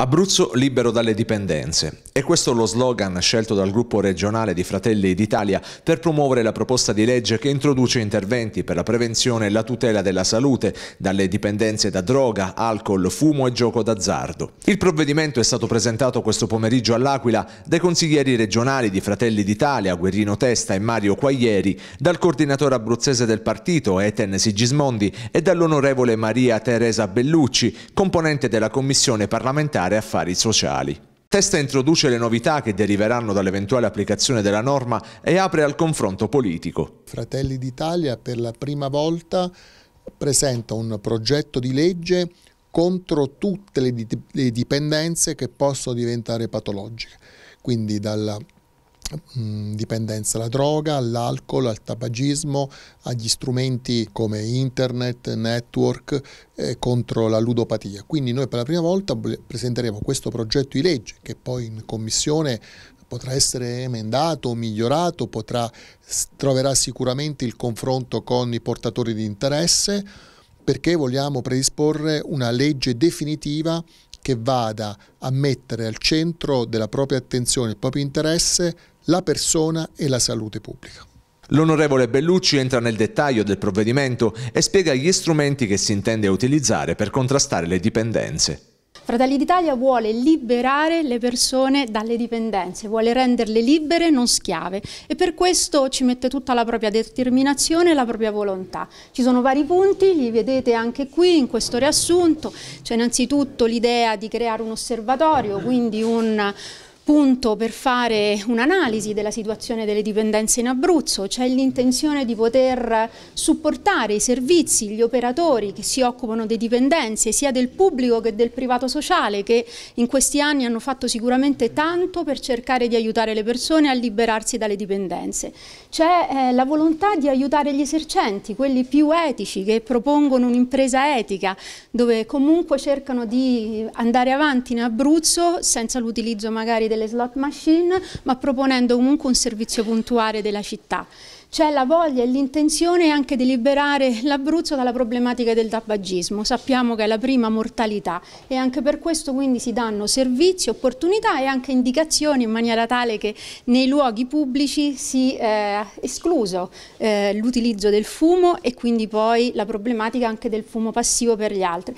Abruzzo libero dalle dipendenze. E questo lo slogan scelto dal gruppo regionale di Fratelli d'Italia per promuovere la proposta di legge che introduce interventi per la prevenzione e la tutela della salute dalle dipendenze da droga, alcol, fumo e gioco d'azzardo. Il provvedimento è stato presentato questo pomeriggio all'Aquila dai consiglieri regionali di Fratelli d'Italia, Guerrino Testa e Mario Quaglieri, dal coordinatore abruzzese del partito, Eten Sigismondi, e dall'onorevole Maria Teresa Bellucci, componente della commissione parlamentare ordinare affari sociali. Testa introduce le novità che deriveranno dall'eventuale applicazione della norma e apre al confronto politico. Fratelli d'Italia per la prima volta presenta un progetto di legge contro tutte le dipendenze che possono diventare patologiche, quindi dalla Mm, dipendenza alla droga, all'alcol, al tabagismo, agli strumenti come internet, network eh, contro la ludopatia. Quindi noi per la prima volta presenteremo questo progetto di legge che poi in commissione potrà essere emendato, migliorato, potrà, troverà sicuramente il confronto con i portatori di interesse perché vogliamo predisporre una legge definitiva che vada a mettere al centro della propria attenzione, il proprio interesse, la persona e la salute pubblica. L'onorevole Bellucci entra nel dettaglio del provvedimento e spiega gli strumenti che si intende utilizzare per contrastare le dipendenze. Fratelli d'Italia vuole liberare le persone dalle dipendenze, vuole renderle libere, non schiave e per questo ci mette tutta la propria determinazione e la propria volontà. Ci sono vari punti, li vedete anche qui in questo riassunto, c'è innanzitutto l'idea di creare un osservatorio, quindi un spunto per fare un'analisi della situazione delle dipendenze in Abruzzo, c'è l'intenzione di poter supportare i servizi, gli operatori che si occupano di dipendenze, sia del pubblico che del privato sociale, che in questi anni hanno fatto sicuramente tanto per cercare di aiutare le persone a liberarsi dalle dipendenze. C'è eh, la volontà di aiutare gli esercenti, quelli più etici, che propongono un'impresa etica, dove comunque cercano di andare avanti in Abruzzo senza l'utilizzo magari delle delle slot machine, ma proponendo comunque un servizio puntuale della città c'è la voglia e l'intenzione anche di liberare l'Abruzzo dalla problematica del tabagismo. Sappiamo che è la prima mortalità e anche per questo quindi si danno servizi, opportunità e anche indicazioni in maniera tale che nei luoghi pubblici si eh, escluso eh, l'utilizzo del fumo e quindi poi la problematica anche del fumo passivo per gli altri.